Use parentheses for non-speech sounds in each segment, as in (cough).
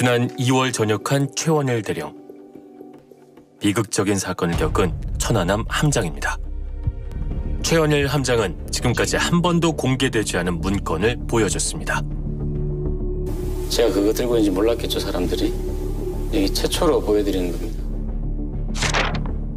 지난 2월 전역한 최원일 대령. 비극적인 사건을 겪은 천안함 함장입니다. 최원일 함장은 지금까지 한 번도 공개되지 않은 문건을 보여줬습니다. 제가 그거 들고 있는지 몰랐겠죠, 사람들이. 이게 최초로 보여드리는 겁니다.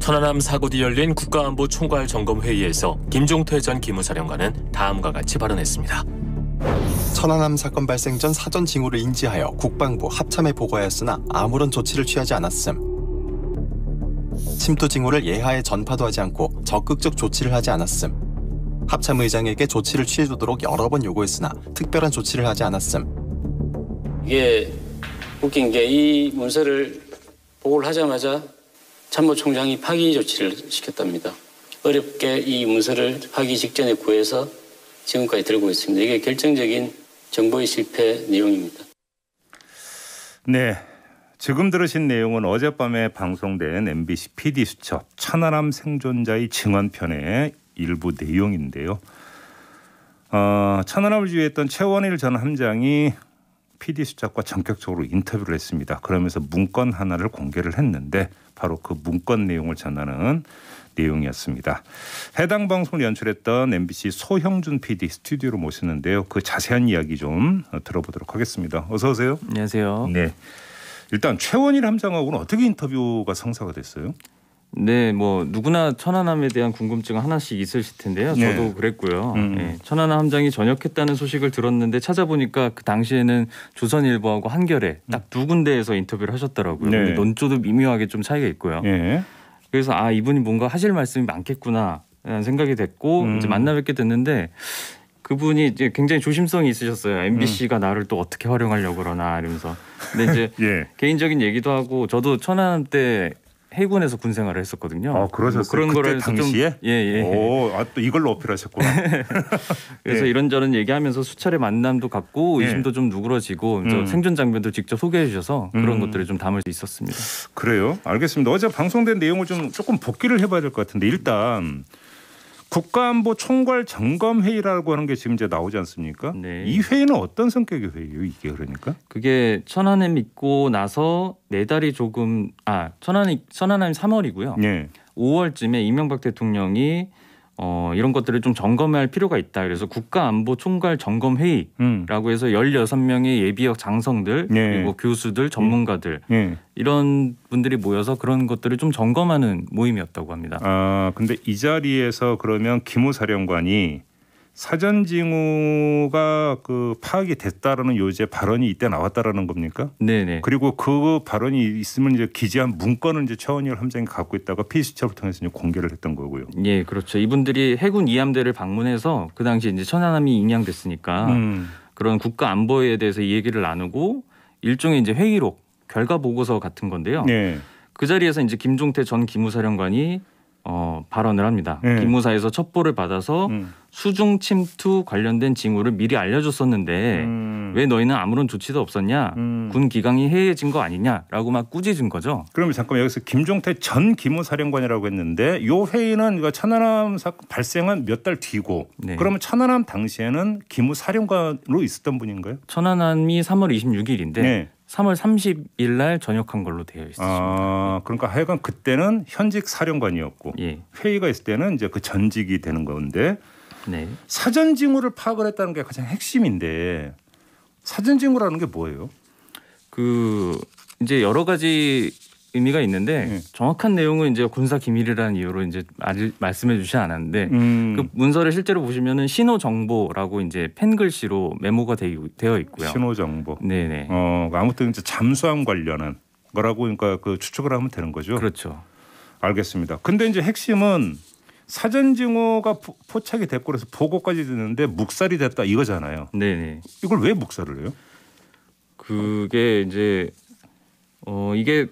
천안함 사고 뒤 열린 국가안보 총괄 점검 회의에서 김종태 전 기무사령관은 다음과 같이 발언했습니다. 천안함 사건 발생 전 사전 징후를 인지하여 국방부 합참에 보고하였으나 아무런 조치를 취하지 않았음. 침투 징후를 예하에 전파도 하지 않고 적극적 조치를 하지 않았음. 합참 의장에게 조치를 취해주도록 여러 번 요구했으나 특별한 조치를 하지 않았음. 이게 웃긴 게 이 문서를 보고를 하자마자 참모총장이 파기 조치를 시켰답니다. 어렵게 이 문서를 파기 직전에 구해서 지금까지 들고 있습니다. 이게 결정적인 정보의 실패 내용입니다. 네. 지금 들으신 내용은 어젯밤에 방송된 MBC PD 수첩 천안함 생존자의 증언편의 일부 내용인데요. 어, 천안함을 주의했던 최원일 전 함장이 PD 수첩과 전격적으로 인터뷰를 했습니다. 그러면서 문건 하나를 공개를 했는데 바로 그 문건 내용을 전하는 내용이었습니다. 해당 방송을 연출했던 MBC 소형준 PD 스튜디오로 모시는데요. 그 자세한 이야기 좀 들어보도록 하겠습니다. 어서 오세요. 안녕하세요. 네. 일단 최원일 함장하고는 어떻게 인터뷰가 성사가 됐어요? 네, 뭐 누구나 천안함에 대한 궁금증 하나씩 있으실 텐데요. 네. 저도 네. 그랬고요. 음. 네, 천안함 함장이 전역했다는 소식을 들었는데 찾아보니까 그 당시에는 조선일보하고 한겨레 딱두 음. 군데에서 인터뷰를 하셨더라고요. 네. 논조도 미묘하게 좀 차이가 있고요. 네. 그래서 아 이분이 뭔가 하실 말씀이 많겠구나 라는 생각이 됐고 음. 이제 만나 뵙게 됐는데 그분이 이제 굉장히 조심성이 있으셨어요. MBC가 음. 나를 또 어떻게 활용하려고 그러나 이러면서. 근데 이제 (laughs) 예. 개인적인 얘기도 하고 저도 천안 때 해군에서 군 생활을 했었거든요. 아, 그러셨어요. 뭐 그런 거를 당시에 좀, 예, 예. 오, 아, 또 이걸로 어필하셨구나. (laughs) 그래서 예. 이런저런 얘기하면서 수차례 만남도 갖고 의심도 예. 좀 누그러지고 음. 생존 장면도 직접 소개해 주셔서 그런 음. 것들을 좀 담을 수 있었습니다. 그래요? 알겠습니다. 어제 방송된 내용을 좀 조금 복귀를 해봐야 될 것 같은데 일단 국가안보 총괄 점검 회의라고 하는 게 지금 이제 나오지 않습니까? 네. 이 회의는 어떤 성격의 회의예요? 이게 그러니까? 그게 천안에 믿고 나서 네 달이 조금 아 천안이 천안함 3월이고요. 네. 5월쯤에 이명박 대통령이 어, 이런 것들을 좀 점검할 해야 필요가 있다. 그래서 국가안보 총괄 점검 회의라고 음. 해서 16명의 예비역 장성들 예. 그리고 교수들, 전문가들 예. 예. 이런 분들이 모여서 그런 것들을 좀 점검하는 모임이었다고 합니다. 아, 근데 이 자리에서 그러면 김호 사령관이 사전 징후가 그 파악이 됐다라는 요지의 발언이 이때 나왔다라는 겁니까? 네네. 그리고 그 발언이 있으면 이제 기재한 문건을 이제 최원일 함장이 갖고 있다가 피수첩을 통해서 이제 공개를 했던 거고요. 예, 그렇죠. 이분들이 해군 이함대를 방문해서 그 당시 이제 천안함이 인양됐으니까 음. 그런 국가 안보에 대해서 얘기를 나누고 일종의 이제 회의록 결과 보고서 같은 건데요. 네. 그 자리에서 이제 김종태 전 기무사령관이 어, 발언을 합니다. 네. 기무사에서 첩보를 받아서 음. 수중 침투 관련된 징후를 미리 알려줬었는데 음. 왜 너희는 아무런 조치도 없었냐? 음. 군 기강이 해해진거 아니냐라고 막 꾸짖은 거죠. 그럼 잠깐 여기서 김종태 전 기무사령관이라고 했는데 요 회의는 그러니까 천안함 사건 발생한 몇 달 뒤고 네. 그러면 천안함 당시에는 기무사령관으로 있었던 분인가요? 천안함이 3월 26일인데 네. 3월 30일 날 전역한 걸로 되어 있습니다. 아, 네. 그러니까 하여간 그때는 현직 사령관이었고 예. 회의가 있을 때는 이제 그 전직이 되는 건데 네. 사전 징후를 파악을 했다는 게 가장 핵심인데 사전 징후라는 게 뭐예요? 그 이제 여러 가지 의미가 있는데 네. 정확한 내용은 이제 군사 기밀이라는 이유로 이제 말씀해 주지 않았는데 음. 그 문서를 실제로 보시면은 신호 정보라고 이제 펜 글씨로 메모가 되, 네, 네. 어 있고요. 신호 정보. 네네. 어 아무튼 이제 잠수함 관련한 거라고 그러니까 그 추측을 하면 되는 거죠. 그렇죠. 알겠습니다. 근데 이제 핵심은 사전 증오가 포착이 됐고 그래서 보고까지 됐는데 묵살이 됐다 이거잖아요. 네 이걸 왜 묵살을 해요? 그게 이제 어 이게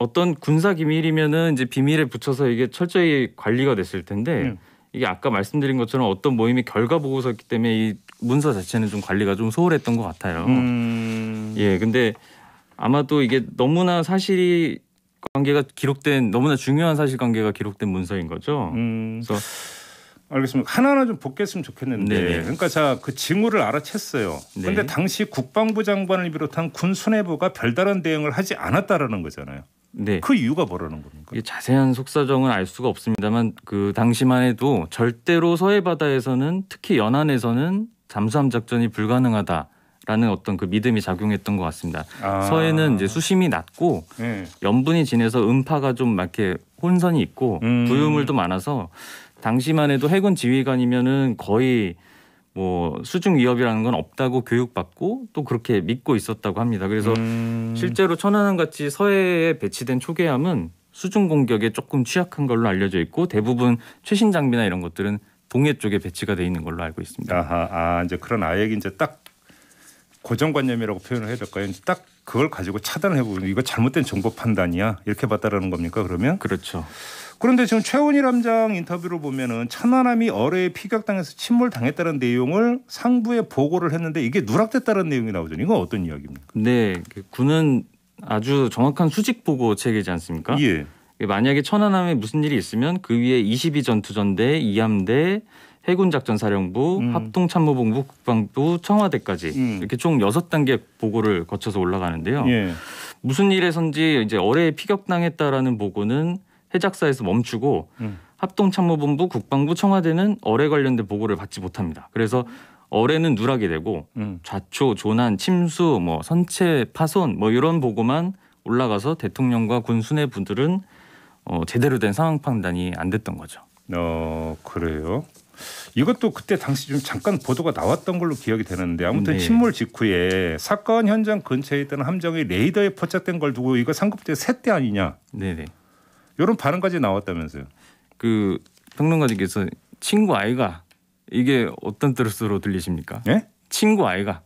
어떤 군사 기밀이면은 이제 비밀에 붙여서 이게 철저히 관리가 됐을 텐데 네. 이게 아까 말씀드린 것처럼 어떤 모임이 결과 보고서였기 때문에 이 문서 자체는 좀 관리가 좀 소홀했던 것 같아요. 음... 예, 근데 아마도 이게 너무나 사실이 관계가 기록된 너무나 중요한 사실 관계가 기록된 문서인 거죠. 음. 그래서 알겠습니다. 하나하나 좀복귀으면 좋겠는데. 네네. 네. 그러니까 자그 징후를 알아챘어요. 네. 그런데 네. 당시 국방부 장관을 비롯한 군 수뇌부가 별다른 대응을 하지 않았다라는 거잖아요. 네. 그 이유가 뭐라는 겁니까? 자세한 속사정은 알 수가 없습니다만 그 당시만 해도 절대로 서해 바다에서는 특히 연안에서는 잠수함 작전이 불가능하다. 라는 어떤 그 믿음이 작용했던 것 같습니다. 아. 서해는 이제 수심이 낮고 네. 염분이 진해서 음파가 좀 이렇게 혼선이 있고 음. 부유물도 많아서 당시만 해도 해군 지휘관이면은 거의 뭐 수중 위협이라는 건 없다고 교육받고 또 그렇게 믿고 있었다고 합니다. 그래서 음. 실제로 천안함 같이 서해에 배치된 초계함은 수중 공격에 조금 취약한 걸로 알려져 있고 대부분 최신 장비나 이런 것들은 동해 쪽에 배치가 돼 있는 걸로 알고 있습니다. 아하, 아 이제 그런 아예 이제 딱 고정관념이라고 표현을 해야 될까요? 딱 그걸 가지고 차단을 해보면 이거 잘못된 정보 판단이야 이렇게 봤다라는 겁니까 그러면? 그렇죠. 그런데 지금 최원희 함장 인터뷰를 보면은 천안함이 어뢰에 피격당해서 침몰당했다는 내용을 상부에 보고를 했는데 이게 누락됐다는 내용이 나오죠. 이건 어떤 이야기입니까? 네, 그 군은 아주 정확한 수직 보고 체계지 않습니까? 예. 만약에 천안함에 무슨 일이 있으면 그 위에 22 전투전대, 2함대, 해군작전사령부, 음. 합동참모본부, 국방부, 청와대까지 음. 이렇게 총 여섯 단계 보고를 거쳐서 올라가는데요. 예. 무슨 일에선지 이제 어뢰에 피격당했다라는 보고는 해작사에서 멈추고 음. 합동참모본부, 국방부, 청와대는 어뢰 관련된 보고를 받지 못합니다. 그래서 어뢰는 누락이 되고 음. 좌초, 조난, 침수, 뭐 선체 파손 뭐 이런 보고만 올라가서 대통령과 군 수뇌 분들은 어, 제대로 된 상황 판단이 안 됐던 거죠. 어 그래요. 이것도 그때 당시 좀 잠깐 보도가 나왔던 걸로 기억이 되는데 아무튼 네. 침몰 직후에 사건 현장 근처에 있던 함정이 레이더에 포착된 걸 두고 이거 상급대 셋대 아니냐? 네네. 이런 반응까지 나왔다면서요. 그 평론가님께서 친구 아이가 이게 어떤 뜻으로 들리십니까? 예? 친구 아이가.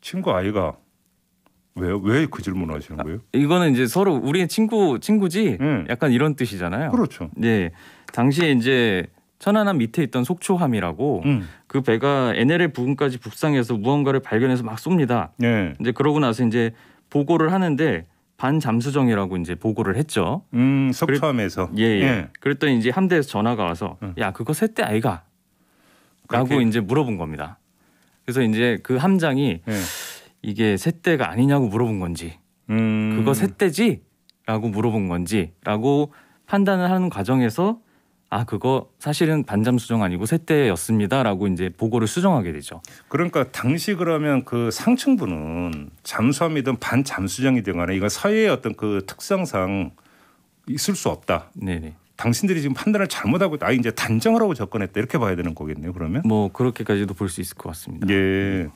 친구 아이가 왜 왜 그 질문하시는 아, 거예요? 아, 이거는 이제 서로 우리 친구 친구지 음. 약간 이런 뜻이잖아요. 그렇죠. 네, 당시에 이제 천안함 밑에 있던 속초함이라고 음. 그 배가 NLL 부근까지 북상해서 무언가를 발견해서 막 쏩니다. 네. 이제 그러고 나서 이제 보고를 하는데 반잠수정이라고 이제 보고를 했죠. 음, 속초함에서. 그랬, 예, 예. 예. 그랬더니 이제 함대에서 전화가 와서 음. 야 그거 셋대 아이가 라고 이제 물어본 겁니다. 그래서 이제 그 함장이 예. 이게 셋대가 아니냐고 물어본 건지 음. 그거 셋대지? 라고 물어본 건지 라고 판단을 하는 과정에서 아 그거 사실은 반잠 수정 아니고 세대였습니다라고 이제 보고를 수정하게 되죠. 그러니까 당시 그러면 그 상층부는 잠수함이든 반잠수정이든 간에 이건 사회의 어떤 그 특성상 있을 수 없다. 네네. 당신들이 지금 판단을 잘못하고 아 이제 단정하라고 접근했다 이렇게 봐야 되는 거겠네요. 그러면 뭐 그렇게까지도 볼 수 있을 것 같습니다. 예. 네.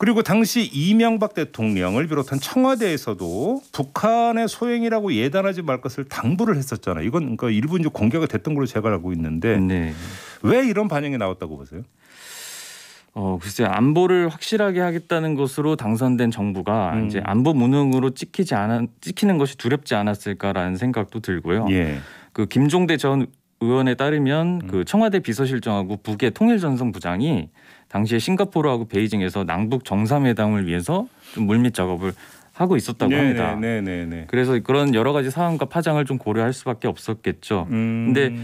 그리고 당시 이명박 대통령을 비롯한 청와대에서도 북한의 소행이라고 예단하지 말 것을 당부를 했었잖아요. 이건 그러니까 일부 이제 공개가 됐던 걸로 제가 알고 있는데 네. 왜 이런 반응이 나왔다고 보세요? 어 글쎄 요 안보를 확실하게 하겠다는 것으로 당선된 정부가 음. 이제 안보 무능으로 찍히지 않아 찍히는 것이 두렵지 않았을까라는 생각도 들고요. 예. 그 김종대 전 의원에 따르면 음. 그 청와대 비서실장하고 북의 통일전선부장이 당시에 싱가포르하고 베이징에서 남북 정상회담을 위해서 좀 물밑 작업을 하고 있었다고 네네, 합니다. 네네네. 네, 네, 네. 그래서 그런 여러 가지 상황과 파장을 좀 고려할 수밖에 없었겠죠. 음... 근데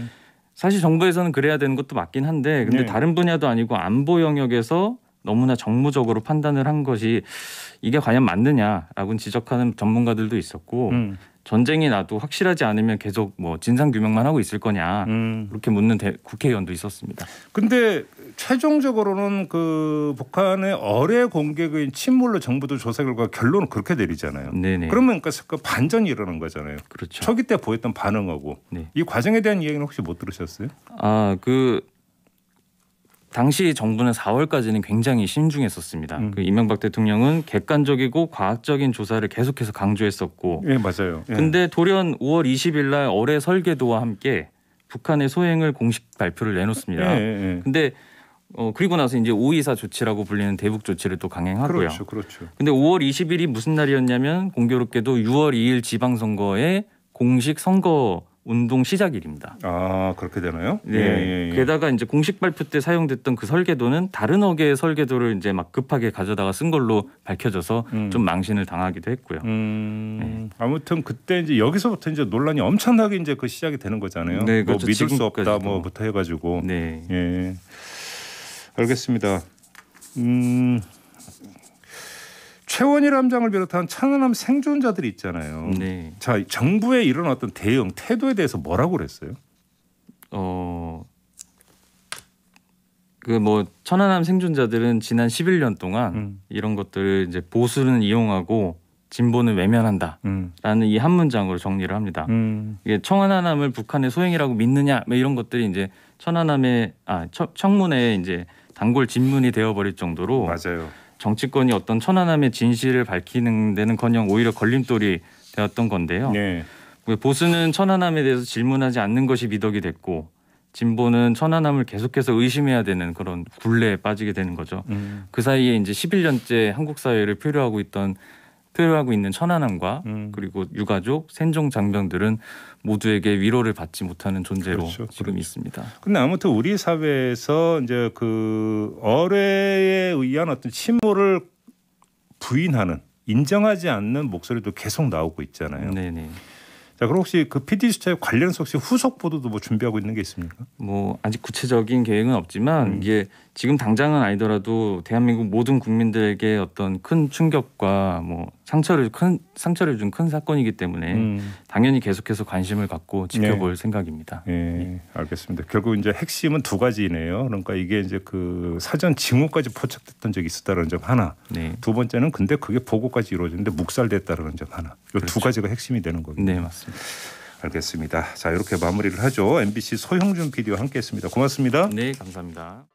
사실 정부에서는 그래야 되는 것도 맞긴 한데 근데 네. 다른 분야도 아니고 안보 영역에서 너무나 정무적으로 판단을 한 것이 이게 과연 맞느냐라고 지적하는 전문가들도 있었고 음. 전쟁이 나도 확실하지 않으면 계속 뭐 진상 규명만 하고 있을 거냐 음. 그렇게 묻는 대, 국회의원도 있었습니다. 근데 최종적으로는 그 북한의 어뢰 공격의 침몰로 정부도 조사 결과 결론은 그렇게 내리잖아요. 네네. 그러면 그, 그 반전이 일어난 거잖아요. 그렇죠. 초기 때 보였던 반응하고 네. 이 과정에 대한 이야기는 혹시 못 들으셨어요? 아그 당시 정부는 4월까지는 굉장히 신중했었습니다. 음. 그 이명박 대통령은 객관적이고 과학적인 조사를 계속해서 강조했었고, 예 맞아요. 예. 근데 돌연 5월 20일 날 어뢰 설계도와 함께 북한의 소행을 공식 발표를 내놓습니다. 예, 예, 예. 근데 어 그리고 나서 이제 524 조치라고 불리는 대북 조치를 또 강행하고요. 그렇죠, 그렇죠. 근데 5월 20일이 무슨 날이었냐면 공교롭게도 6월 2일 지방선거에 공식 선거 운동 시작일입니다. 아 그렇게 되나요? 네. 예, 예, 예. 게다가 이제 공식 발표 때 사용됐던 그 설계도는 다른 어계의 설계도를 이제 막 급하게 가져다가 쓴 걸로 밝혀져서 음. 좀 망신을 당하기도 했고요. 음. 네. 아무튼 그때 이제 여기서부터 이제 논란이 엄청나게 이제 그 시작이 되는 거잖아요. 네, 뭐 그렇죠. 뭐 믿을 수 없다 뭐부터 해가지고. 네. 예. 알겠습니다. 음. 최원일 함장을 비롯한 천안함 생존자들이 있잖아요. 네. 자 정부의 이런 어떤 대응 태도에 대해서 뭐라고 그랬어요? 어. 그 뭐 천안함 생존자들은 지난 11년 동안 음. 이런 것들을 이제 보수는 이용하고 진보는 외면한다라는 음. 이한 문장으로 정리를 합니다. 음. 이게 청안함을 북한의 소행이라고 믿느냐 뭐 이런 것들이 이제 천안함의 아 청문회 이제 단골 진문이 되어버릴 정도로 맞아요. 정치권이 어떤 천안함의 진실을 밝히는 데는커녕 오히려 걸림돌이 되었던 건데요. 네. 그 보수는 천안함에 대해서 질문하지 않는 것이 미덕이 됐고 진보는 천안함을 계속해서 의심해야 되는 그런 굴레에 빠지게 되는 거죠. 음. 그 사이에 이제 11년째 한국 사회를 필요하고 있던 투표하고 있는 천안함과 음. 그리고 유가족, 생존 장병들은 모두에게 위로를 받지 못하는 존재로 그렇죠, 지금 그렇죠. 있습니다. 근데 아무튼 우리 사회에서 이제 그 어뢰에 의한 어떤 침몰을 부인하는 인정하지 않는 목소리도 계속 나오고 있잖아요. 네네. 자 그럼 혹시 그 PD 수첩에 관련 혹시 후속 보도도 뭐 준비하고 있는 게 있습니까? 뭐 아직 구체적인 계획은 없지만 음. 이게 지금 당장은 아니더라도 대한민국 모든 국민들에게 어떤 큰 충격과 뭐 상처를 큰 상처를 준 큰 사건이기 때문에 음. 당연히 계속해서 관심을 갖고 지켜볼 예. 생각입니다. 예. 예. 알겠습니다. 결국 이제 핵심은 두 가지네요. 그러니까 이게 이제 그 사전 징후까지 포착됐던 적이 있었다는 점 하나. 네. 두 번째는 근데 그게 보고까지 이루어졌는데 묵살됐다는 점 하나. 이두 그렇죠. 가지가 핵심이 되는 거예요. 네, 맞습니다. 알겠습니다. 자, 이렇게 마무리를 하죠. MBC 소형준 PD와 함께했습니다. 고맙습니다. 네, 감사합니다.